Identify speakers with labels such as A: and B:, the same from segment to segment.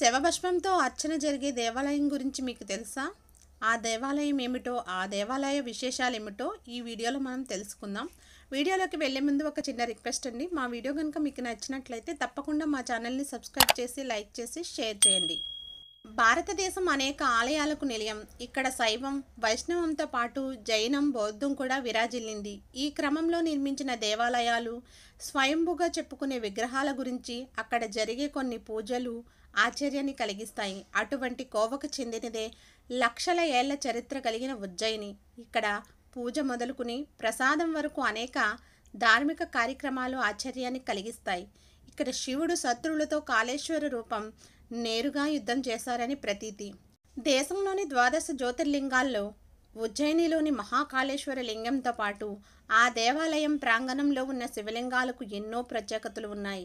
A: శవభష్మంతో అర్చన జరిగే దేవాలయం గురించి మీకు తెలుసా ఆ దేవాలయం ఏమిటో ఆ దేవాలయ విశేషాలు ఏమిటో ఈ వీడియోలో మనం తెలుసుకుందాం వీడియోలోకి వెళ్లే ముందు ఒక చిన్న రిక్వెస్ట్ అండి మా వీడియో కనుక మీకు నచ్చినట్లయితే తప్పకుండా మా ఛానల్ని సబ్స్క్రైబ్ చేసి లైక్ చేసి షేర్ చేయండి భారతదేశం అనేక ఆలయాలకు నిలయం ఇక్కడ శైవం వైష్ణవంతో పాటు జైనం బౌద్ధం కూడా విరాజిల్లింది ఈ క్రమంలో నిర్మించిన దేవాలయాలు స్వయంభుగా చెప్పుకునే విగ్రహాల గురించి అక్కడ జరిగే కొన్ని పూజలు ఆశ్చర్యాన్ని కలిగిస్తాయి అటువంటి కోవకు చెందినదే లక్షల ఏళ్ల చరిత్ర కలిగిన ఉజ్జయిని ఇక్కడ పూజ మొదలుకుని ప్రసాదం వరకు అనేక ధార్మిక కార్యక్రమాలు ఆశ్చర్యాన్ని కలిగిస్తాయి ఇక్కడ శివుడు శత్రువులతో కాళేశ్వర రూపం నేరుగా యుద్ధం చేశారని ప్రతీతి దేశంలోని ద్వాదశ జ్యోతిర్లింగాల్లో ఉజ్జయినిలోని మహాకాళేశ్వర లింగంతో పాటు ఆ దేవాలయం ప్రాంగణంలో ఉన్న శివలింగాలకు ఎన్నో ప్రత్యేకతలు ఉన్నాయి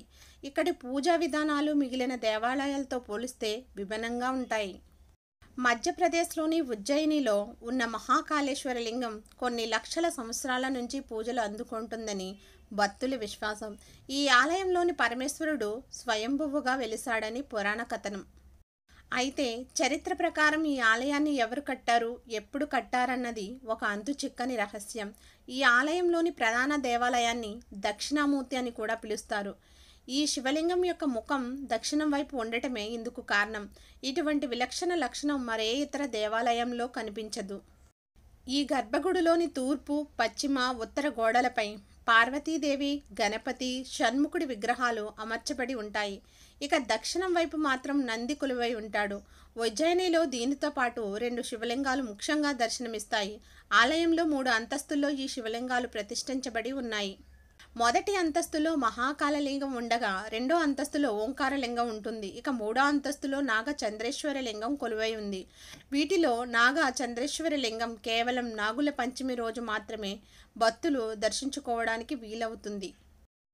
A: ఇక్కడి పూజా విధానాలు మిగిలిన దేవాలయాలతో పోలిస్తే విభిన్నంగా ఉంటాయి మధ్యప్రదేశ్లోని ఉజ్జయినిలో ఉన్న మహాకాళేశ్వర లింగం కొన్ని లక్షల సంవత్సరాల నుంచి పూజలు అందుకుంటుందని భక్తుల విశ్వాసం ఈ ఆలయంలోని పరమేశ్వరుడు స్వయంభువుగా వెలిశాడని పురాణ కథనం అయితే చరిత్ర ప్రకారం ఈ ఆలయాన్ని ఎవరు కట్టారు ఎప్పుడు కట్టారన్నది ఒక అంతు చిక్కని రహస్యం ఈ ఆలయంలోని ప్రధాన దేవాలయాన్ని దక్షిణామూర్తి అని కూడా పిలుస్తారు ఈ శివలింగం యొక్క ముఖం దక్షిణం వైపు ఉండటమే ఇందుకు కారణం ఇటువంటి విలక్షణ లక్షణం మరే ఇతర దేవాలయంలో కనిపించదు ఈ గర్భగుడిలోని తూర్పు పశ్చిమ ఉత్తర గోడలపై పార్వతీదేవి గణపతి షణ్ముఖుడి విగ్రహాలు అమర్చబడి ఉంటాయి ఇక దక్షిణం వైపు మాత్రం నంది కొలువై ఉంటాడు ఉజ్జయినిలో దీనితో పాటు రెండు శివలింగాలు ముఖ్యంగా దర్శనమిస్తాయి ఆలయంలో మూడు అంతస్తుల్లో ఈ శివలింగాలు ప్రతిష్ఠించబడి ఉన్నాయి మొదటి అంతస్తులో మహాకాలలింగం ఉండగా రెండో అంతస్తులో ఓంకారలింగం ఉంటుంది ఇక మూడో అంతస్తులో నాగ చంద్రేశ్వర లింగం కొలువై ఉంది వీటిలో నాగ చంద్రేశ్వర లింగం కేవలం నాగుల పంచమి రోజు మాత్రమే భక్తులు దర్శించుకోవడానికి వీలవుతుంది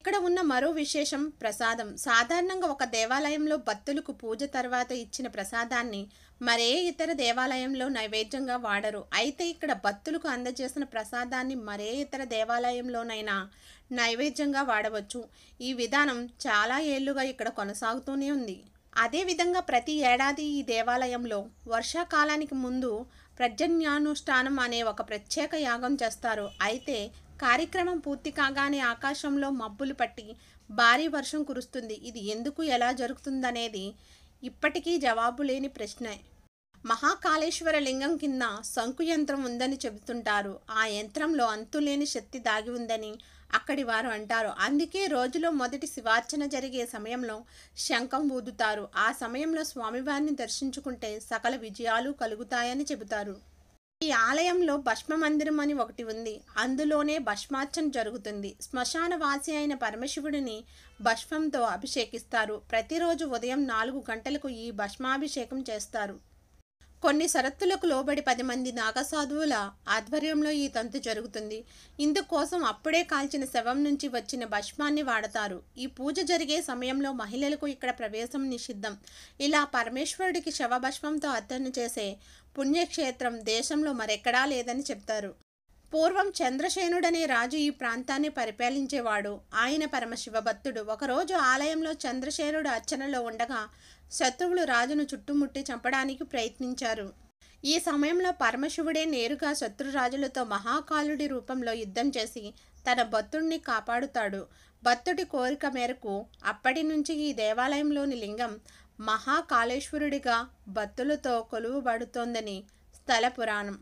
A: ఇక్కడ ఉన్న మరో విశేషం ప్రసాదం సాధారణంగా ఒక దేవాలయంలో భక్తులకు పూజ తర్వాత ఇచ్చిన ప్రసాదాన్ని మరే ఇతర దేవాలయంలో నైవేద్యంగా వాడరు అయితే ఇక్కడ భక్తులకు అందజేసిన ప్రసాదాన్ని మరే ఇతర దేవాలయంలోనైనా నైవేద్యంగా వాడవచ్చు ఈ విధానం చాలా ఏళ్లుగా ఇక్కడ కొనసాగుతూనే ఉంది అదేవిధంగా ప్రతి ఏడాది ఈ దేవాలయంలో వర్షాకాలానికి ముందు ప్రజన్యానుష్ఠానం అనే ఒక ప్రత్యేక యాగం చేస్తారు అయితే కార్యక్రమం పూర్తి కాగానే ఆకాశంలో మబ్బులు పట్టి భారీ వర్షం కురుస్తుంది ఇది ఎందుకు ఎలా జరుగుతుందనేది ఇప్పటికీ జవాబు లేని ప్రశ్నే మహాకాళేశ్వర లింగం కింద శంకు యంత్రం ఉందని చెబుతుంటారు ఆ యంత్రంలో అంతులేని శక్తి దాగి ఉందని అక్కడి వారు అంటారు అందుకే రోజులో మొదటి శివార్చన జరిగే సమయంలో శంఖం ఊదుతారు ఆ సమయంలో స్వామివారిని దర్శించుకుంటే సకల విజయాలు కలుగుతాయని చెబుతారు ఈ ఆలయంలో భస్మ మందిరం అని ఒకటి ఉంది అందులోనే భస్మార్చన జరుగుతుంది వాసి అయిన పరమశివుడిని భస్మంతో అభిషేకిస్తారు ప్రతిరోజు ఉదయం నాలుగు గంటలకు ఈ భస్మాభిషేకం చేస్తారు కొన్ని షరత్తులకు లోబడి పది మంది నాగసాధువుల ఆధ్వర్యంలో ఈ తంతు జరుగుతుంది ఇందుకోసం అప్పుడే కాల్చిన శవం నుంచి వచ్చిన భష్మాన్ని వాడతారు ఈ పూజ జరిగే సమయంలో మహిళలకు ఇక్కడ ప్రవేశం నిషిద్ధం ఇలా పరమేశ్వరుడికి శవభష్మంతో అర్చన చేసే పుణ్యక్షేత్రం దేశంలో మరెక్కడా లేదని చెప్తారు పూర్వం చంద్రసేనుడనే రాజు ఈ ప్రాంతాన్ని పరిపాలించేవాడు ఆయన పరమశివ భక్తుడు ఒకరోజు ఆలయంలో చంద్రసేనుడు అర్చనలో ఉండగా శత్రువులు రాజును చుట్టుముట్టి చంపడానికి ప్రయత్నించారు ఈ సమయంలో పరమశివుడే నేరుగా శత్రురాజులతో మహాకాలుడి రూపంలో యుద్ధం చేసి తన భక్తుడిని కాపాడుతాడు భక్తుడి కోరిక మేరకు అప్పటి నుంచి ఈ దేవాలయంలోని లింగం మహాకాళేశ్వరుడిగా భక్తులతో కొలువుబడుతోందని స్థల పురాణం